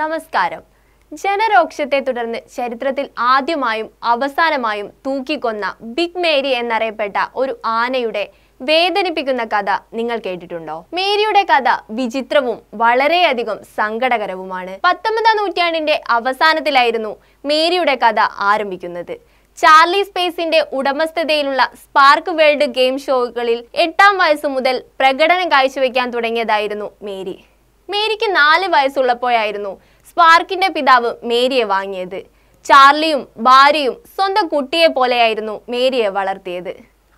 നമസ്കാരം ജനരോക്ഷത്തെ തുടർന്ന് ചരിത്രത്തിൽ ആദ്യമായും അവസാനമായും തൂക്കിക്കൊന്ന ബിഗ് മേരി എന്നറിയപ്പെട്ട ഒരു ആനയുടെ വേദനിപ്പിക്കുന്ന കഥ നിങ്ങൾ കേട്ടിട്ടുണ്ടോ മേരിയുടെ കഥ വിചിത്രവും വളരെയധികം സങ്കടകരവുമാണ് പത്തൊമ്പതാം നൂറ്റാണ്ടിന്റെ അവസാനത്തിലായിരുന്നു മേരിയുടെ കഥ ആരംഭിക്കുന്നത് ചാർലി സ്പേസിന്റെ ഉടമസ്ഥതയിലുള്ള സ്പാർക്ക് വേൾഡ് ഗെയിം ഷോകളിൽ എട്ടാം വയസ്സു മുതൽ പ്രകടനം കാഴ്ചവെക്കാൻ തുടങ്ങിയതായിരുന്നു മേരി മേരിക്ക് നാല് വയസ്സുള്ളപ്പോഴായിരുന്നു സ്പാർക്കിന്റെ പിതാവ് മേരിയെ വാങ്ങിയത് ചാർലിയും ഭാര്യയും സ്വന്തം കുട്ടിയെ പോലെയായിരുന്നു മേരിയെ വളർത്തിയത്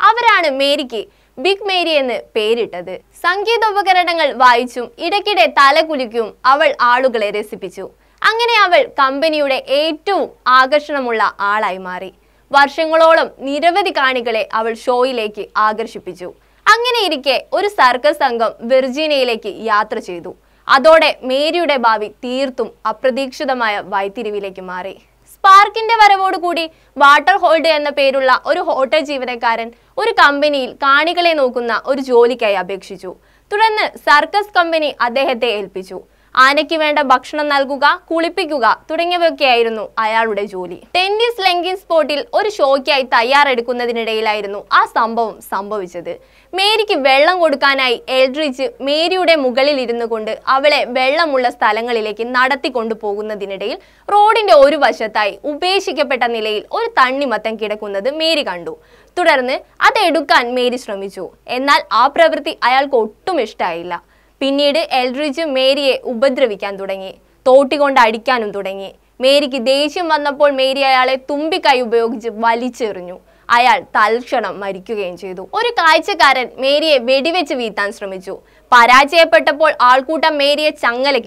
അവരാണ് മേരിക്ക് ബിഗ് മേരി എന്ന് പേരിട്ടത് സംഗീത ഉപകരണങ്ങൾ വായിച്ചും ഇടയ്ക്കിടെ തലകുലിക്കും അവൾ ആളുകളെ രസിപ്പിച്ചു അങ്ങനെ അവൾ കമ്പനിയുടെ ഏറ്റവും ആകർഷണമുള്ള ആളായി മാറി വർഷങ്ങളോളം നിരവധി കാണികളെ അവൾ ഷോയിലേക്ക് ആകർഷിപ്പിച്ചു അങ്ങനെയിരിക്കെ ഒരു സർക്കസ് സംഘം വെർജീനയിലേക്ക് യാത്ര ചെയ്തു അതോടെ മേരിയുടെ ഭാവി തീർത്തും അപ്രതീക്ഷിതമായ വൈത്തിരിവിലേക്ക് മാറി സ്പാർക്കിന്റെ വരവോടുകൂടി വാട്ടർ ഹോൾഡ് എന്ന പേരുള്ള ഒരു ഹോട്ടൽ ജീവനക്കാരൻ ഒരു കമ്പനിയിൽ കാണികളെ നോക്കുന്ന ഒരു ജോലിക്കായി അപേക്ഷിച്ചു തുടർന്ന് സർക്കസ് കമ്പനി അദ്ദേഹത്തെ ഏൽപ്പിച്ചു ആനയ്ക്ക് വേണ്ട ഭക്ഷണം നൽകുക കുളിപ്പിക്കുക തുടങ്ങിയവയൊക്കെയായിരുന്നു അയാളുടെ ജോലി ടെന്നീസ് ലെങ്കിൻ സ്പോർട്ടിൽ ഒരു ഷോയ്ക്കായി തയ്യാറെടുക്കുന്നതിനിടയിലായിരുന്നു ആ സംഭവം സംഭവിച്ചത് മേരിക്ക് വെള്ളം കൊടുക്കാനായി എൽഡ്രിച്ച് മേരിയുടെ മുകളിൽ ഇരുന്നു കൊണ്ട് അവളെ വെള്ളമുള്ള സ്ഥലങ്ങളിലേക്ക് നടത്തിക്കൊണ്ടു പോകുന്നതിനിടയിൽ റോഡിന്റെ ഒരു വശത്തായി ഉപേക്ഷിക്കപ്പെട്ട നിലയിൽ ഒരു തണ്ണിമത്തം കിടക്കുന്നത് മേരി കണ്ടു തുടർന്ന് അത് എടുക്കാൻ മേരി ശ്രമിച്ചു എന്നാൽ ആ പ്രവൃത്തി അയാൾക്ക് ഒട്ടും ഇഷ്ടമായില്ല പിന്നീട് എൽറിജ് മേരിയെ ഉപദ്രവിക്കാൻ തുടങ്ങി തോട്ടികൊണ്ട് അടിക്കാനും തുടങ്ങി മേരിക്ക് ദേഷ്യം വന്നപ്പോൾ മേരി അയാളെ തുമ്പിക്കൈ ഉപയോഗിച്ച് വലിച്ചെറിഞ്ഞു അയാൾ തൽക്ഷണം മരിക്കുകയും ചെയ്തു ഒരു കാഴ്ചക്കാരൻ മേരിയെ വെടിവെച്ച് വീഴ്ത്താൻ ശ്രമിച്ചു പരാജയപ്പെട്ടപ്പോൾ ആൾക്കൂട്ടം മേരിയെ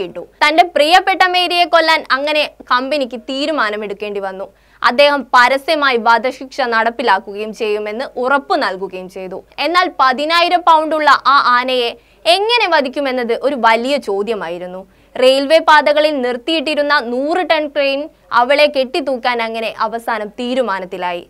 കിട്ടു തന്റെ പ്രിയപ്പെട്ട മേരിയെ കൊല്ലാൻ അങ്ങനെ കമ്പനിക്ക് തീരുമാനമെടുക്കേണ്ടി വന്നു അദ്ദേഹം പരസ്യമായി വധശിക്ഷ നടപ്പിലാക്കുകയും ചെയ്യുമെന്ന് ഉറപ്പു നൽകുകയും ചെയ്തു എന്നാൽ പതിനായിരം പൗണ്ടുള്ള ആ ആനയെ എങ്ങനെ വധിക്കുമെന്നത് ഒരു വലിയ ചോദ്യമായിരുന്നു റെയിൽവേ പാതകളിൽ നിർത്തിയിട്ടിരുന്ന നൂറ് ടൺ ട്രെയിൻ അവളെ കെട്ടിത്തൂക്കാൻ അങ്ങനെ അവസാനം തീരുമാനത്തിലായി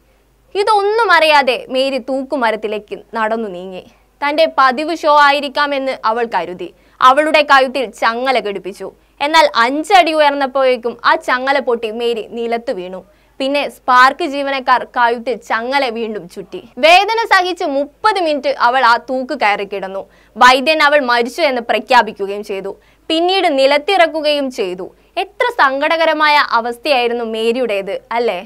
ഇതൊന്നും അറിയാതെ മേരി തൂക്കുമരത്തിലേക്ക് നടന്നു നീങ്ങി തൻ്റെ പതിവ് ഷോ ആയിരിക്കാമെന്ന് അവൾ കരുതി അവളുടെ കഴുത്തിൽ ചങ്ങല ഘടിപ്പിച്ചു എന്നാൽ അഞ്ചടി ഉയർന്നപ്പോഴേക്കും ആ ചങ്ങല പൊട്ടി മേരി നിലത്തു വീണു പിന്നെ സ്പാർക്ക് ജീവനക്കാർ കഴുത്തിൽ ചങ്ങലെ വീണ്ടും ചുറ്റി വേദന സഹിച്ച് മുപ്പത് മിനിറ്റ് അവൾ ആ തൂക്ക് കയറി കിടന്നു വൈദ്യൻ അവൾ മരിച്ചു എന്ന് പ്രഖ്യാപിക്കുകയും ചെയ്തു പിന്നീട് നിലത്തിറക്കുകയും ചെയ്തു എത്ര സങ്കടകരമായ അവസ്ഥയായിരുന്നു മേരിയുടേത് അല്ലേ